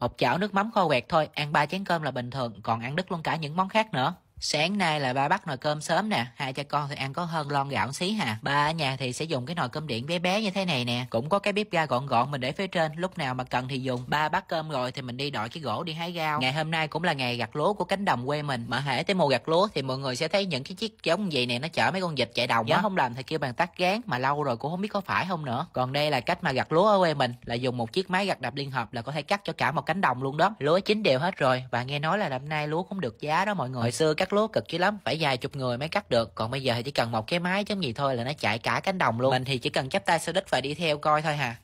Một chảo nước mắm kho quẹt thôi, ăn ba chén cơm là bình thường, còn ăn đứt luôn cả những món khác nữa. Sáng nay là ba bắt nồi cơm sớm nè, hai cha con thì ăn có hơn lon gạo xí hà. Ba ở nhà thì sẽ dùng cái nồi cơm điện bé bé như thế này nè, cũng có cái bếp ga gọn gọn mình để phía trên, lúc nào mà cần thì dùng. Ba bắt cơm rồi thì mình đi đội cái gỗ đi hái rau. Ngày hôm nay cũng là ngày gặt lúa của cánh đồng quê mình, mà hễ tới mùa gặt lúa thì mọi người sẽ thấy những cái chiếc giống vậy nè nó chở mấy con vịt chạy đồng. Nhớ dạ. không làm thì kêu bằng tắt gán mà lâu rồi cũng không biết có phải không nữa. Còn đây là cách mà gặt lúa ở quê mình là dùng một chiếc máy gặt đập liên hợp là có thể cắt cho cả một cánh đồng luôn đó. Lúa chín đều hết rồi và nghe nói là năm nay lúa cũng được giá đó mọi người. Hồi xưa các cắt lúa cực chứ lắm phải vài chục người mới cắt được còn bây giờ thì chỉ cần một cái máy chấm gì thôi là nó chạy cả cánh đồng luôn mình thì chỉ cần chắp tay sau đít và đi theo coi thôi hà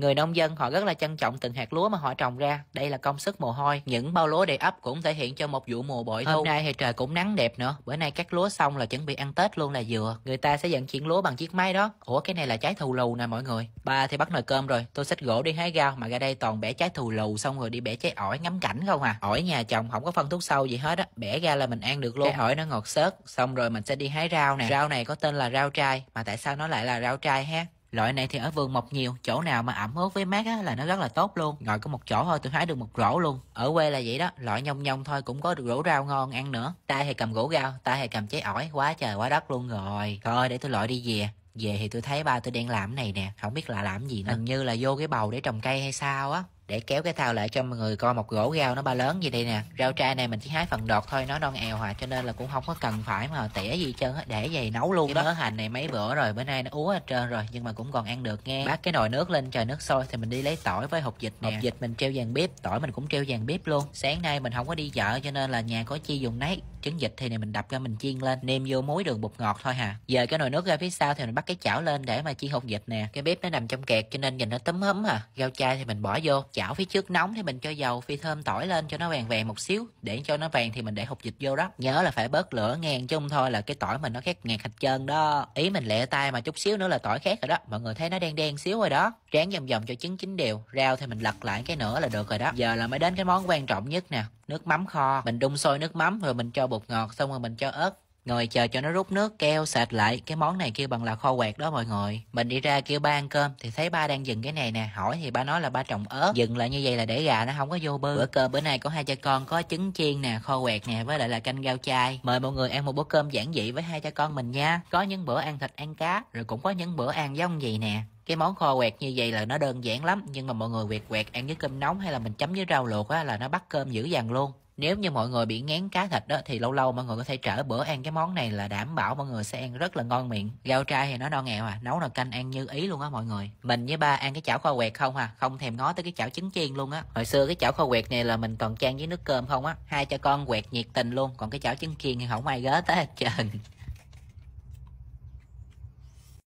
Người nông dân họ rất là trân trọng từng hạt lúa mà họ trồng ra. Đây là công sức mồ hôi. Những bao lúa đầy ấp cũng thể hiện cho một vụ mùa bội thu. Hôm nay thì trời cũng nắng đẹp nữa. Bữa nay cắt lúa xong là chuẩn bị ăn Tết luôn là dừa Người ta sẽ dẫn chuyển lúa bằng chiếc máy đó. Ủa cái này là trái thù lù nè mọi người. Ba thì bắt nồi cơm rồi. Tôi xách gỗ đi hái rau mà ra đây toàn bẻ trái thù lù xong rồi đi bẻ trái ổi ngắm cảnh không à. Ổi nhà chồng không có phân thuốc sâu gì hết á. Bẻ ra là mình ăn được luôn. Cái ổi nó ngọt xớt. Xong rồi mình sẽ đi hái rau nè. Rau này có tên là rau trai mà tại sao nó lại là rau trai ha? Loại này thì ở vườn mọc nhiều, chỗ nào mà ẩm ướt với mát á, là nó rất là tốt luôn. Ngồi có một chỗ thôi tôi hái được một rổ luôn. Ở quê là vậy đó, loại nhông nhông thôi cũng có được rổ rau ngon ăn nữa. Tay thì cầm gỗ rau, tay thì cầm trái ổi, quá trời quá đất luôn rồi. Thôi để tôi loại đi về về thì tôi thấy ba tôi đang làm này nè không biết là làm gì nữa hình như là vô cái bầu để trồng cây hay sao á để kéo cái thao lại cho mọi người coi một gỗ rau nó ba lớn gì đây nè rau trai này mình chỉ hái phần đọt thôi nó non èo hòa cho nên là cũng không có cần phải mà tỉa gì chân để vậy nấu luôn đó. hành này mấy bữa rồi bữa nay nó úa hết trơn rồi nhưng mà cũng còn ăn được nghe bác cái nồi nước lên trời nước sôi thì mình đi lấy tỏi với hột vịt nè hột vịt mình treo dàn bếp tỏi mình cũng treo dàn bếp luôn sáng nay mình không có đi chợ cho nên là nhà có chi dùng nấy trứng vịt thì này mình đập ra mình chiên lên nêm vô muối đường bột ngọt thôi hà giờ cái nồi nước ra phía sau thì mình bắt cái chảo lên để mà chiên hột vịt nè cái bếp nó nằm trong kẹt cho nên nhìn nó tấm hấm à rau chai thì mình bỏ vô chảo phía trước nóng thì mình cho dầu phi thơm tỏi lên cho nó vàng vàng một xíu để cho nó vàng thì mình để hột dịch vô đó nhớ là phải bớt lửa ngang chung thôi là cái tỏi mình nó khét ngạt hạch trơn đó ý mình lẹ tay mà chút xíu nữa là tỏi khét rồi đó mọi người thấy nó đen đen xíu rồi đó ráng vòng vòng cho trứng chín đều rau thì mình lật lại cái nữa là được rồi đó giờ là mới đến cái món quan trọng nhất nè nước mắm kho mình đun sôi nước mắm rồi mình cho bột ngọt xong rồi mình cho ớt Ngồi chờ cho nó rút nước keo sạch lại Cái món này kêu bằng là kho quẹt đó mọi người Mình đi ra kêu ba ăn cơm Thì thấy ba đang dừng cái này nè Hỏi thì ba nói là ba trồng ớt Dừng lại như vậy là để gà nó không có vô bư Bữa cơm bữa nay có hai cha con Có trứng chiên nè, kho quẹt nè Với lại là canh rau chai Mời mọi người ăn một bữa cơm giản dị với hai cha con mình nha Có những bữa ăn thịt ăn cá Rồi cũng có những bữa ăn giống gì nè cái món kho quẹt như vậy là nó đơn giản lắm nhưng mà mọi người quẹt quẹt ăn với cơm nóng hay là mình chấm với rau luộc á là nó bắt cơm dữ dằn luôn nếu như mọi người bị ngán cá thịt đó thì lâu lâu mọi người có thể trở bữa ăn cái món này là đảm bảo mọi người sẽ ăn rất là ngon miệng gao trai thì nó no nghèo à nấu là canh ăn như ý luôn á mọi người mình với ba ăn cái chảo kho quẹt không à không thèm ngó tới cái chảo trứng chiên luôn á hồi xưa cái chảo kho quẹt này là mình toàn chan với nước cơm không á hai cha con quẹt nhiệt tình luôn còn cái chảo trứng chiên thì không ai gớ tới hết trơn